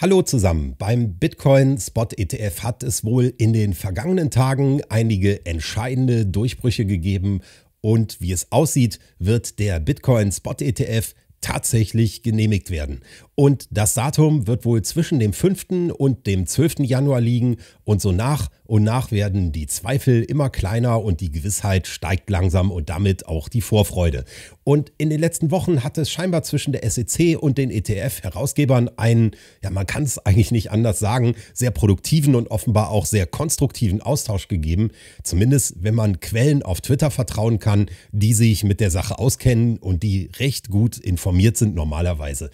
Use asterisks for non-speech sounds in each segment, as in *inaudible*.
Hallo zusammen. Beim Bitcoin Spot ETF hat es wohl in den vergangenen Tagen einige entscheidende Durchbrüche gegeben und wie es aussieht, wird der Bitcoin Spot ETF tatsächlich genehmigt werden. Und das Datum wird wohl zwischen dem 5. und dem 12. Januar liegen und so nach und nach werden die Zweifel immer kleiner und die Gewissheit steigt langsam und damit auch die Vorfreude. Und in den letzten Wochen hat es scheinbar zwischen der SEC und den ETF-Herausgebern einen, ja man kann es eigentlich nicht anders sagen, sehr produktiven und offenbar auch sehr konstruktiven Austausch gegeben. Zumindest wenn man Quellen auf Twitter vertrauen kann, die sich mit der Sache auskennen und die recht gut informiert sind normalerweise.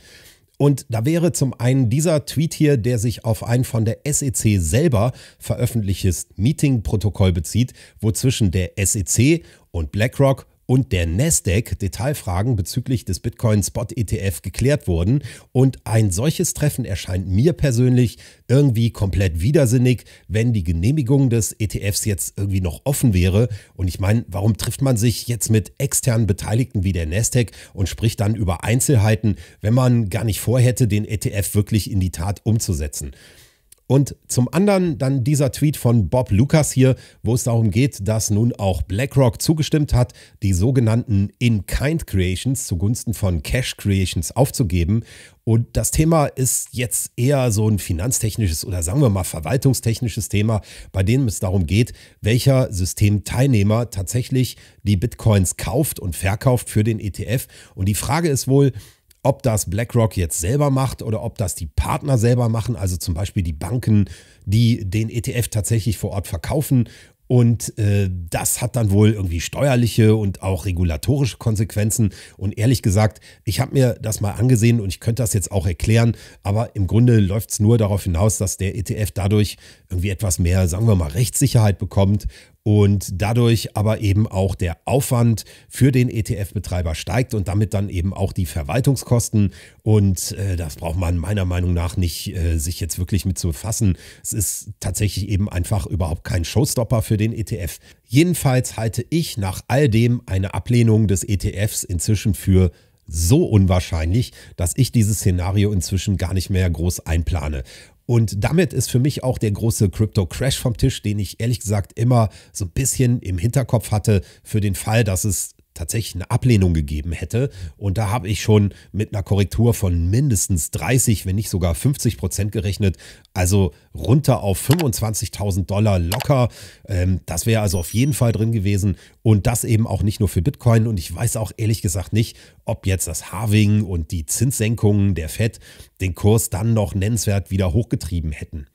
Und da wäre zum einen dieser Tweet hier, der sich auf ein von der SEC selber veröffentlichtes Meeting-Protokoll bezieht, wo zwischen der SEC und BlackRock und der Nasdaq Detailfragen bezüglich des Bitcoin Spot ETF geklärt wurden. Und ein solches Treffen erscheint mir persönlich irgendwie komplett widersinnig, wenn die Genehmigung des ETFs jetzt irgendwie noch offen wäre. Und ich meine, warum trifft man sich jetzt mit externen Beteiligten wie der Nasdaq und spricht dann über Einzelheiten, wenn man gar nicht vorhätte, den ETF wirklich in die Tat umzusetzen? Und zum anderen dann dieser Tweet von Bob Lucas hier, wo es darum geht, dass nun auch BlackRock zugestimmt hat, die sogenannten In-Kind-Creations zugunsten von Cash-Creations aufzugeben. Und das Thema ist jetzt eher so ein finanztechnisches oder sagen wir mal verwaltungstechnisches Thema, bei dem es darum geht, welcher Systemteilnehmer tatsächlich die Bitcoins kauft und verkauft für den ETF. Und die Frage ist wohl, ob das BlackRock jetzt selber macht oder ob das die Partner selber machen, also zum Beispiel die Banken, die den ETF tatsächlich vor Ort verkaufen. Und äh, das hat dann wohl irgendwie steuerliche und auch regulatorische Konsequenzen. Und ehrlich gesagt, ich habe mir das mal angesehen und ich könnte das jetzt auch erklären, aber im Grunde läuft es nur darauf hinaus, dass der ETF dadurch irgendwie etwas mehr, sagen wir mal, Rechtssicherheit bekommt und dadurch aber eben auch der Aufwand für den ETF-Betreiber steigt und damit dann eben auch die Verwaltungskosten. Und äh, das braucht man meiner Meinung nach nicht äh, sich jetzt wirklich mit zu befassen. Es ist tatsächlich eben einfach überhaupt kein Showstopper für den ETF. Jedenfalls halte ich nach all dem eine Ablehnung des ETFs inzwischen für so unwahrscheinlich, dass ich dieses Szenario inzwischen gar nicht mehr groß einplane. Und damit ist für mich auch der große Crypto Crash vom Tisch, den ich ehrlich gesagt immer so ein bisschen im Hinterkopf hatte für den Fall, dass es tatsächlich eine Ablehnung gegeben hätte. Und da habe ich schon mit einer Korrektur von mindestens 30, wenn nicht sogar 50 Prozent gerechnet. Also runter auf 25.000 Dollar locker. Ähm, das wäre also auf jeden Fall drin gewesen. Und das eben auch nicht nur für Bitcoin. Und ich weiß auch ehrlich gesagt nicht, ob jetzt das Harving und die Zinssenkungen der FED den Kurs dann noch nennenswert wieder hochgetrieben hätten.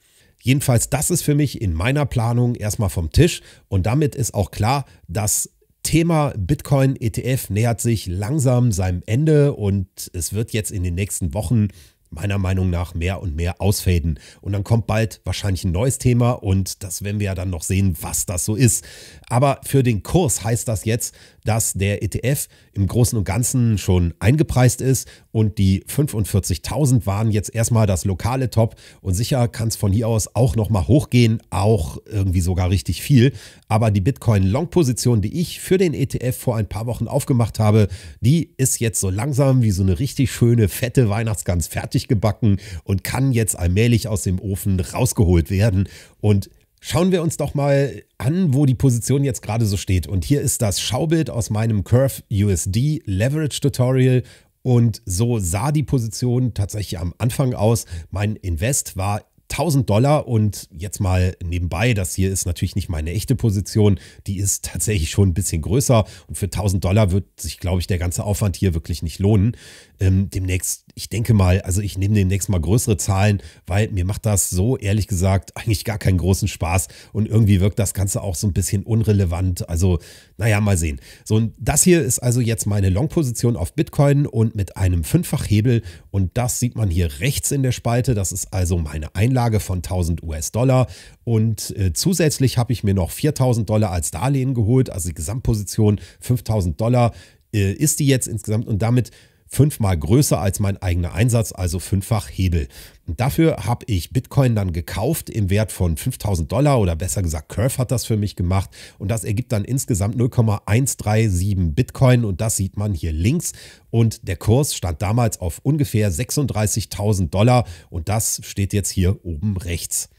Jedenfalls, das ist für mich in meiner Planung erstmal vom Tisch. Und damit ist auch klar, dass Thema Bitcoin ETF nähert sich langsam seinem Ende und es wird jetzt in den nächsten Wochen meiner Meinung nach mehr und mehr ausfaden. Und dann kommt bald wahrscheinlich ein neues Thema und das werden wir ja dann noch sehen, was das so ist. Aber für den Kurs heißt das jetzt, dass der ETF im Großen und Ganzen schon eingepreist ist und die 45.000 waren jetzt erstmal das lokale Top und sicher kann es von hier aus auch nochmal hochgehen, auch irgendwie sogar richtig viel. Aber die Bitcoin-Long-Position, die ich für den ETF vor ein paar Wochen aufgemacht habe, die ist jetzt so langsam wie so eine richtig schöne, fette Weihnachtsgans fertig fertig gebacken und kann jetzt allmählich aus dem Ofen rausgeholt werden. Und Schauen wir uns doch mal an, wo die Position jetzt gerade so steht. Und hier ist das Schaubild aus meinem Curve USD Leverage Tutorial. Und so sah die Position tatsächlich am Anfang aus. Mein Invest war 1000 Dollar und jetzt mal nebenbei, das hier ist natürlich nicht meine echte Position, die ist tatsächlich schon ein bisschen größer und für 1000 Dollar wird sich, glaube ich, der ganze Aufwand hier wirklich nicht lohnen. Ähm, demnächst ich denke mal, also ich nehme demnächst mal größere Zahlen, weil mir macht das so ehrlich gesagt *laughs* eigentlich gar keinen großen Spaß und irgendwie wirkt das Ganze auch so ein bisschen unrelevant. Also, naja, mal sehen. So, und das hier ist also jetzt meine Long-Position auf Bitcoin und mit einem Fünffachhebel und das sieht man hier rechts in der Spalte. Das ist also meine Einlage von 1000 US-Dollar und äh, zusätzlich habe ich mir noch 4000 Dollar als Darlehen geholt, also die Gesamtposition 5000 Dollar äh, ist die jetzt insgesamt und damit fünfmal größer als mein eigener Einsatz, also fünffach Hebel. Und dafür habe ich Bitcoin dann gekauft im Wert von 5000 Dollar oder besser gesagt Curve hat das für mich gemacht und das ergibt dann insgesamt 0,137 Bitcoin und das sieht man hier links und der Kurs stand damals auf ungefähr 36.000 Dollar und das steht jetzt hier oben rechts.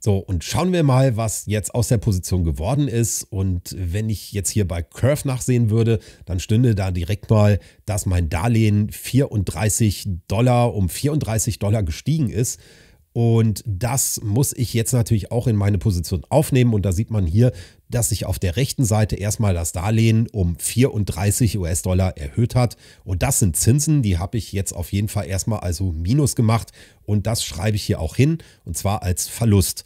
So, und schauen wir mal, was jetzt aus der Position geworden ist. Und wenn ich jetzt hier bei Curve nachsehen würde, dann stünde da direkt mal, dass mein Darlehen 34 Dollar um 34 Dollar gestiegen ist. Und das muss ich jetzt natürlich auch in meine Position aufnehmen. Und da sieht man hier, dass sich auf der rechten Seite erstmal das Darlehen um 34 US-Dollar erhöht hat. Und das sind Zinsen, die habe ich jetzt auf jeden Fall erstmal also minus gemacht. Und das schreibe ich hier auch hin, und zwar als Verlust.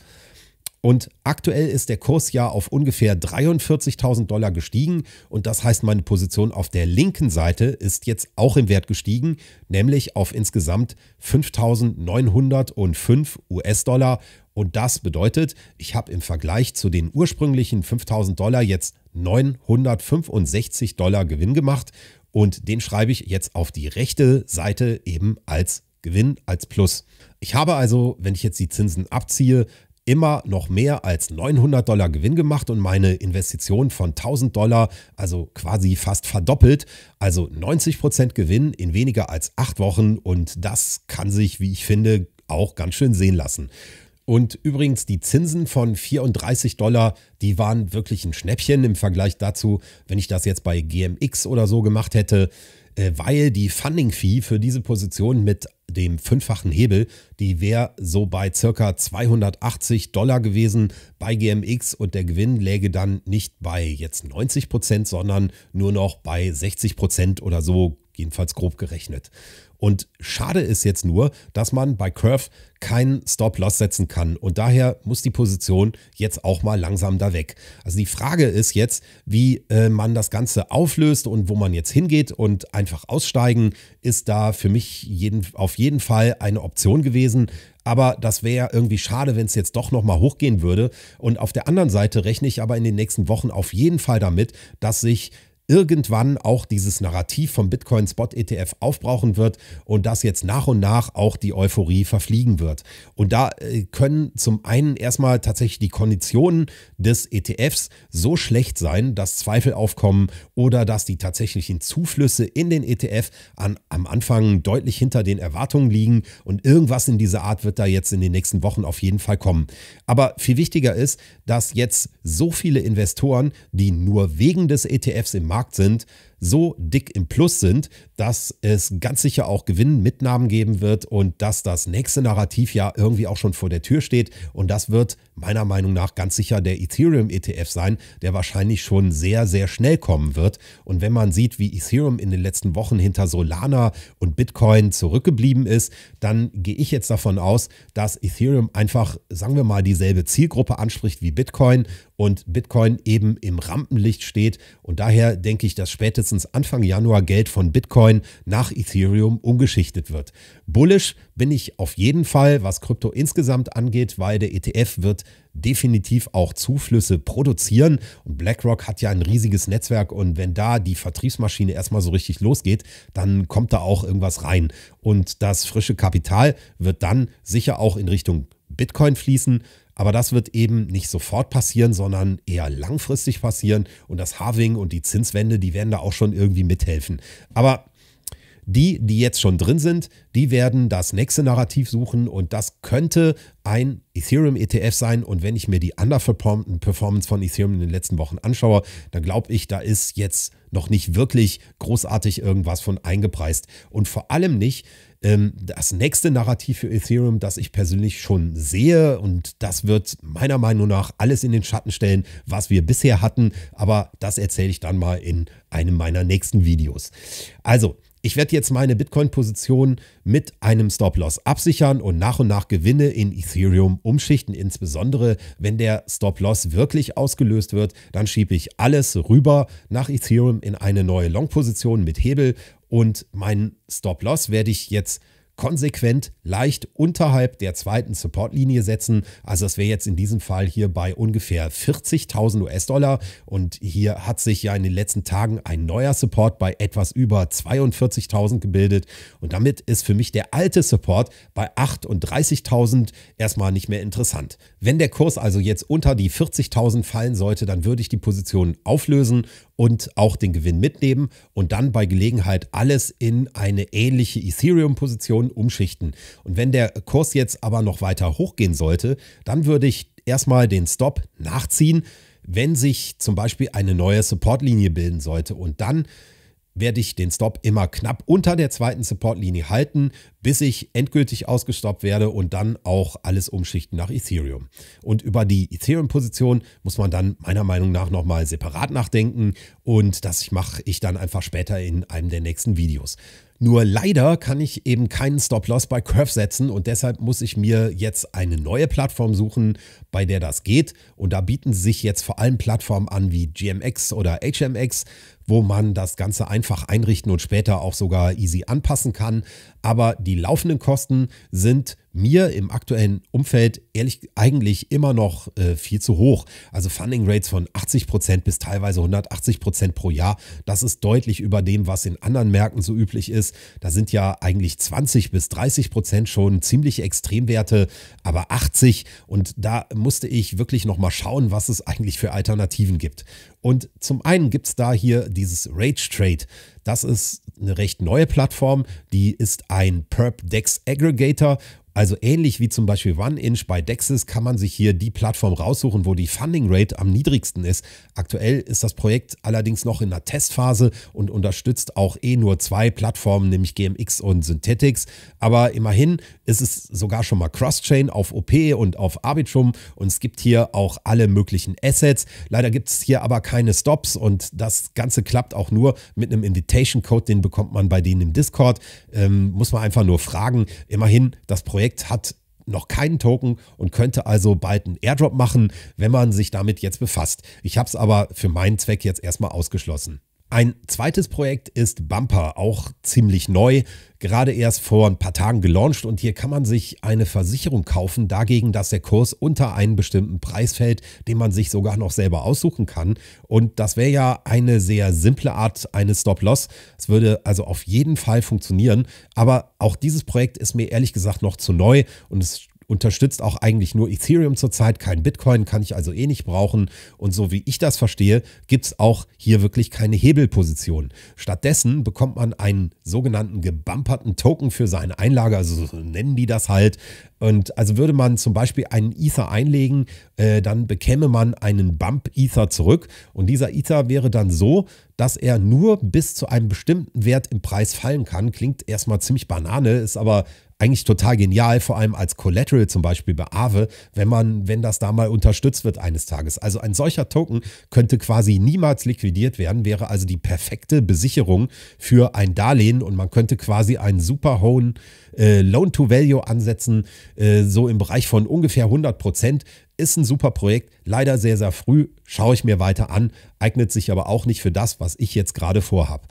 Und aktuell ist der Kurs ja auf ungefähr 43.000 Dollar gestiegen und das heißt, meine Position auf der linken Seite ist jetzt auch im Wert gestiegen, nämlich auf insgesamt 5.905 US-Dollar und das bedeutet, ich habe im Vergleich zu den ursprünglichen 5.000 Dollar jetzt 965 Dollar Gewinn gemacht und den schreibe ich jetzt auf die rechte Seite eben als Gewinn als Plus. Ich habe also, wenn ich jetzt die Zinsen abziehe, immer noch mehr als 900 Dollar Gewinn gemacht und meine Investition von 1000 Dollar, also quasi fast verdoppelt, also 90 Prozent Gewinn in weniger als acht Wochen und das kann sich, wie ich finde, auch ganz schön sehen lassen. Und übrigens, die Zinsen von 34 Dollar, die waren wirklich ein Schnäppchen im Vergleich dazu, wenn ich das jetzt bei GMX oder so gemacht hätte, äh, weil die Funding-Fee für diese Position mit dem fünffachen Hebel. Die wäre so bei circa 280 Dollar gewesen bei GMX und der Gewinn läge dann nicht bei jetzt 90 Prozent, sondern nur noch bei 60 Prozent oder so, jedenfalls grob gerechnet. Und schade ist jetzt nur, dass man bei Curve keinen Stop-Loss setzen kann. Und daher muss die Position jetzt auch mal langsam da weg. Also die Frage ist jetzt, wie äh, man das Ganze auflöst und wo man jetzt hingeht und einfach aussteigen, ist da für mich jeden, auf jeden Fall eine Option gewesen. Aber das wäre irgendwie schade, wenn es jetzt doch nochmal hochgehen würde. Und auf der anderen Seite rechne ich aber in den nächsten Wochen auf jeden Fall damit, dass sich irgendwann auch dieses Narrativ vom Bitcoin Spot ETF aufbrauchen wird und dass jetzt nach und nach auch die Euphorie verfliegen wird. Und da äh, können zum einen erstmal tatsächlich die Konditionen des ETFs so schlecht sein, dass Zweifel aufkommen oder dass die tatsächlichen Zuflüsse in den ETF an, am Anfang deutlich hinter den Erwartungen liegen und irgendwas in dieser Art wird da jetzt in den nächsten Wochen auf jeden Fall kommen. Aber viel wichtiger ist, dass jetzt so viele Investoren, die nur wegen des ETFs im Markt gefragt sind, so dick im Plus sind, dass es ganz sicher auch Gewinnmitnahmen geben wird und dass das nächste Narrativ ja irgendwie auch schon vor der Tür steht. Und das wird meiner Meinung nach ganz sicher der Ethereum ETF sein, der wahrscheinlich schon sehr, sehr schnell kommen wird. Und wenn man sieht, wie Ethereum in den letzten Wochen hinter Solana und Bitcoin zurückgeblieben ist, dann gehe ich jetzt davon aus, dass Ethereum einfach, sagen wir mal, dieselbe Zielgruppe anspricht wie Bitcoin und Bitcoin eben im Rampenlicht steht. Und daher denke ich, dass spätestens spätestens Anfang Januar Geld von Bitcoin nach Ethereum umgeschichtet wird. Bullish bin ich auf jeden Fall, was Krypto insgesamt angeht, weil der ETF wird definitiv auch Zuflüsse produzieren. Und BlackRock hat ja ein riesiges Netzwerk und wenn da die Vertriebsmaschine erstmal so richtig losgeht, dann kommt da auch irgendwas rein. Und das frische Kapital wird dann sicher auch in Richtung Bitcoin fließen. Aber das wird eben nicht sofort passieren, sondern eher langfristig passieren. Und das Harving und die Zinswende, die werden da auch schon irgendwie mithelfen. Aber die, die jetzt schon drin sind, die werden das nächste Narrativ suchen und das könnte ein Ethereum ETF sein. Und wenn ich mir die Underperformance von Ethereum in den letzten Wochen anschaue, dann glaube ich, da ist jetzt noch nicht wirklich großartig irgendwas von eingepreist. Und vor allem nicht ähm, das nächste Narrativ für Ethereum, das ich persönlich schon sehe. Und das wird meiner Meinung nach alles in den Schatten stellen, was wir bisher hatten. Aber das erzähle ich dann mal in einem meiner nächsten Videos. Also, ich werde jetzt meine Bitcoin-Position mit einem Stop-Loss absichern und nach und nach Gewinne in Ethereum umschichten. Insbesondere, wenn der Stop-Loss wirklich ausgelöst wird, dann schiebe ich alles rüber nach Ethereum in eine neue Long-Position mit Hebel und meinen Stop-Loss werde ich jetzt konsequent leicht unterhalb der zweiten Supportlinie setzen. Also das wäre jetzt in diesem Fall hier bei ungefähr 40.000 US-Dollar. Und hier hat sich ja in den letzten Tagen ein neuer Support bei etwas über 42.000 gebildet. Und damit ist für mich der alte Support bei 38.000 erstmal nicht mehr interessant. Wenn der Kurs also jetzt unter die 40.000 fallen sollte, dann würde ich die Position auflösen und auch den Gewinn mitnehmen und dann bei Gelegenheit alles in eine ähnliche Ethereum-Position Position umschichten. Und wenn der Kurs jetzt aber noch weiter hochgehen sollte, dann würde ich erstmal den Stop nachziehen, wenn sich zum Beispiel eine neue Supportlinie bilden sollte. Und dann werde ich den Stop immer knapp unter der zweiten Supportlinie halten, bis ich endgültig ausgestoppt werde und dann auch alles umschichten nach Ethereum. Und über die Ethereum-Position muss man dann meiner Meinung nach nochmal separat nachdenken und das mache ich dann einfach später in einem der nächsten Videos. Nur leider kann ich eben keinen Stop-Loss bei Curve setzen und deshalb muss ich mir jetzt eine neue Plattform suchen, bei der das geht. Und da bieten sich jetzt vor allem Plattformen an wie GMX oder HMX, wo man das Ganze einfach einrichten und später auch sogar easy anpassen kann. Aber die die laufenden Kosten sind mir im aktuellen Umfeld ehrlich eigentlich immer noch äh, viel zu hoch. Also Funding Rates von 80 Prozent bis teilweise 180 Prozent pro Jahr, das ist deutlich über dem, was in anderen Märkten so üblich ist. Da sind ja eigentlich 20 bis 30 Prozent schon ziemlich Extremwerte, aber 80 und da musste ich wirklich nochmal schauen, was es eigentlich für Alternativen gibt. Und zum einen gibt es da hier dieses Rage Trade. Das ist eine recht neue Plattform, die ist ein Perp Dex Aggregator also ähnlich wie zum Beispiel OneInch bei Dexis kann man sich hier die Plattform raussuchen, wo die Funding Rate am niedrigsten ist. Aktuell ist das Projekt allerdings noch in der Testphase und unterstützt auch eh nur zwei Plattformen, nämlich GMX und Synthetics. Aber immerhin ist es sogar schon mal Cross-Chain auf OP und auf Arbitrum und es gibt hier auch alle möglichen Assets. Leider gibt es hier aber keine Stops und das Ganze klappt auch nur mit einem Invitation-Code, den bekommt man bei denen im Discord. Ähm, muss man einfach nur fragen. Immerhin, das Projekt Projekt hat noch keinen Token und könnte also bald einen Airdrop machen, wenn man sich damit jetzt befasst. Ich habe es aber für meinen Zweck jetzt erstmal ausgeschlossen. Ein zweites Projekt ist Bumper, auch ziemlich neu, gerade erst vor ein paar Tagen gelauncht und hier kann man sich eine Versicherung kaufen dagegen, dass der Kurs unter einen bestimmten Preis fällt, den man sich sogar noch selber aussuchen kann. Und das wäre ja eine sehr simple Art eines Stop-Loss. Es würde also auf jeden Fall funktionieren, aber auch dieses Projekt ist mir ehrlich gesagt noch zu neu und es unterstützt auch eigentlich nur Ethereum zurzeit, kein Bitcoin kann ich also eh nicht brauchen. Und so wie ich das verstehe, gibt es auch hier wirklich keine Hebelposition. Stattdessen bekommt man einen sogenannten gebumperten Token für seine Einlage, also so nennen die das halt. Und also würde man zum Beispiel einen Ether einlegen, äh, dann bekäme man einen Bump-Ether zurück. Und dieser Ether wäre dann so, dass er nur bis zu einem bestimmten Wert im Preis fallen kann. Klingt erstmal ziemlich banane, ist aber eigentlich total genial, vor allem als Collateral zum Beispiel bei Aave, wenn man, wenn das da mal unterstützt wird eines Tages. Also ein solcher Token könnte quasi niemals liquidiert werden, wäre also die perfekte Besicherung für ein Darlehen und man könnte quasi einen super hohen äh, Loan-to-Value ansetzen, äh, so im Bereich von ungefähr 100 Prozent. Ist ein super Projekt, leider sehr, sehr früh, schaue ich mir weiter an, eignet sich aber auch nicht für das, was ich jetzt gerade vorhabe.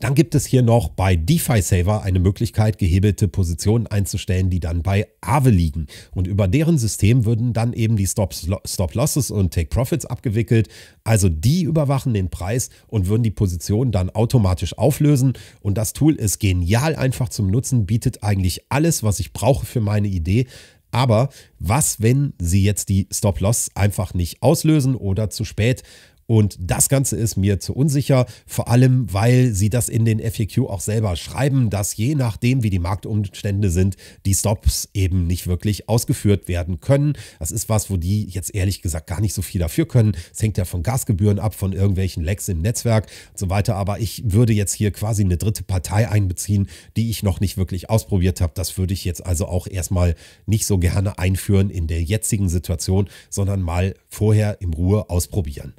Dann gibt es hier noch bei DeFi Saver eine Möglichkeit, gehebelte Positionen einzustellen, die dann bei Aave liegen. Und über deren System würden dann eben die Stop-Losses Stop und Take-Profits abgewickelt. Also die überwachen den Preis und würden die Positionen dann automatisch auflösen. Und das Tool ist genial einfach zum Nutzen, bietet eigentlich alles, was ich brauche für meine Idee. Aber was, wenn Sie jetzt die Stop-Loss einfach nicht auslösen oder zu spät und das Ganze ist mir zu unsicher, vor allem weil sie das in den FAQ auch selber schreiben, dass je nachdem, wie die Marktumstände sind, die Stops eben nicht wirklich ausgeführt werden können. Das ist was, wo die jetzt ehrlich gesagt gar nicht so viel dafür können. Es hängt ja von Gasgebühren ab, von irgendwelchen Lecks im Netzwerk und so weiter. Aber ich würde jetzt hier quasi eine dritte Partei einbeziehen, die ich noch nicht wirklich ausprobiert habe. Das würde ich jetzt also auch erstmal nicht so gerne einführen in der jetzigen Situation, sondern mal vorher in Ruhe ausprobieren.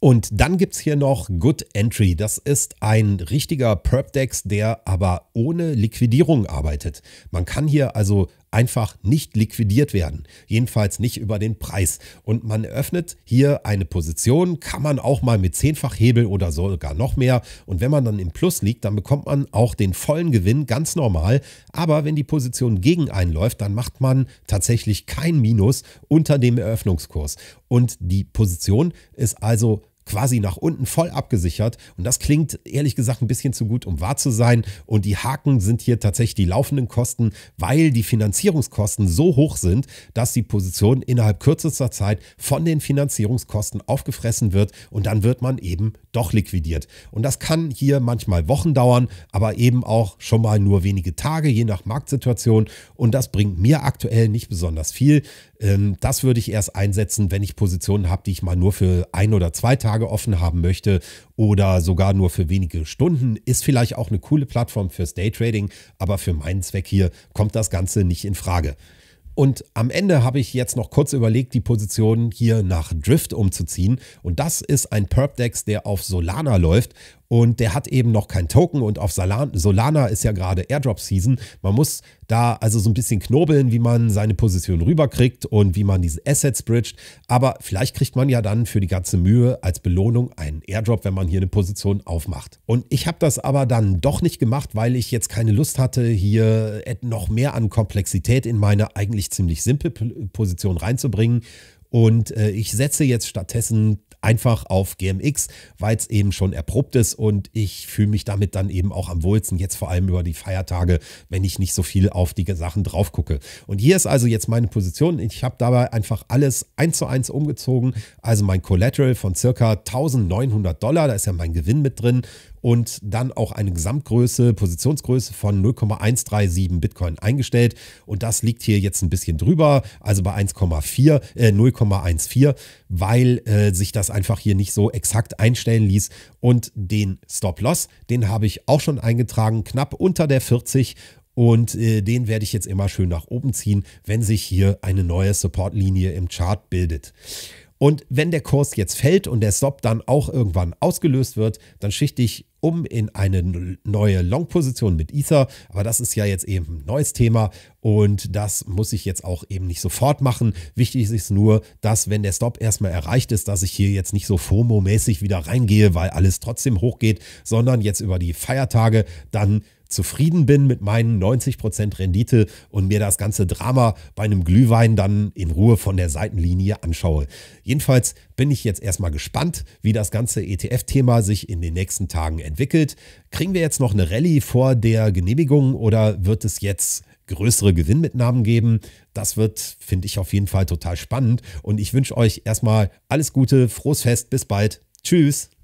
Und dann gibt es hier noch Good Entry. Das ist ein richtiger Perp-Dex, der aber ohne Liquidierung arbeitet. Man kann hier also einfach nicht liquidiert werden. Jedenfalls nicht über den Preis. Und man eröffnet hier eine Position, kann man auch mal mit zehnfach Hebel oder sogar noch mehr. Und wenn man dann im Plus liegt, dann bekommt man auch den vollen Gewinn ganz normal. Aber wenn die Position gegen einen läuft, dann macht man tatsächlich kein Minus unter dem Eröffnungskurs. Und die Position ist also quasi nach unten voll abgesichert. Und das klingt ehrlich gesagt ein bisschen zu gut, um wahr zu sein. Und die Haken sind hier tatsächlich die laufenden Kosten, weil die Finanzierungskosten so hoch sind, dass die Position innerhalb kürzester Zeit von den Finanzierungskosten aufgefressen wird und dann wird man eben doch liquidiert. Und das kann hier manchmal Wochen dauern, aber eben auch schon mal nur wenige Tage, je nach Marktsituation. Und das bringt mir aktuell nicht besonders viel. Ähm, das würde ich erst einsetzen, wenn ich Positionen habe, die ich mal nur für ein oder zwei Tage Tage offen haben möchte oder sogar nur für wenige Stunden, ist vielleicht auch eine coole Plattform fürs Daytrading, aber für meinen Zweck hier kommt das Ganze nicht in Frage. Und am Ende habe ich jetzt noch kurz überlegt, die Position hier nach Drift umzuziehen. Und das ist ein Perp-Dex, der auf Solana läuft. Und der hat eben noch kein Token und auf Solana ist ja gerade Airdrop-Season. Man muss da also so ein bisschen knobeln, wie man seine Position rüberkriegt und wie man diese Assets bridgt. Aber vielleicht kriegt man ja dann für die ganze Mühe als Belohnung einen Airdrop, wenn man hier eine Position aufmacht. Und ich habe das aber dann doch nicht gemacht, weil ich jetzt keine Lust hatte, hier noch mehr an Komplexität in meine eigentlich ziemlich simple Position reinzubringen. Und äh, ich setze jetzt stattdessen einfach auf GMX, weil es eben schon erprobt ist und ich fühle mich damit dann eben auch am wohlsten, jetzt vor allem über die Feiertage, wenn ich nicht so viel auf die Sachen drauf gucke. Und hier ist also jetzt meine Position. Ich habe dabei einfach alles eins zu eins umgezogen. Also mein Collateral von circa 1900 Dollar, da ist ja mein Gewinn mit drin, und dann auch eine Gesamtgröße, Positionsgröße von 0,137 Bitcoin eingestellt. Und das liegt hier jetzt ein bisschen drüber, also bei 1,4, äh, 0,14, weil äh, sich das einfach hier nicht so exakt einstellen ließ. Und den Stop-Loss, den habe ich auch schon eingetragen, knapp unter der 40 und äh, den werde ich jetzt immer schön nach oben ziehen, wenn sich hier eine neue Supportlinie im Chart bildet. Und wenn der Kurs jetzt fällt und der Stop dann auch irgendwann ausgelöst wird, dann schichte ich um in eine neue Long-Position mit Ether. Aber das ist ja jetzt eben ein neues Thema und das muss ich jetzt auch eben nicht sofort machen. Wichtig ist nur, dass wenn der Stop erstmal erreicht ist, dass ich hier jetzt nicht so FOMO-mäßig wieder reingehe, weil alles trotzdem hochgeht, sondern jetzt über die Feiertage dann zufrieden bin mit meinen 90% Rendite und mir das ganze Drama bei einem Glühwein dann in Ruhe von der Seitenlinie anschaue. Jedenfalls bin ich jetzt erstmal gespannt, wie das ganze ETF-Thema sich in den nächsten Tagen entwickelt. Kriegen wir jetzt noch eine Rallye vor der Genehmigung oder wird es jetzt größere Gewinnmitnahmen geben. Das wird, finde ich, auf jeden Fall total spannend. Und ich wünsche euch erstmal alles Gute, frohes Fest, bis bald. Tschüss.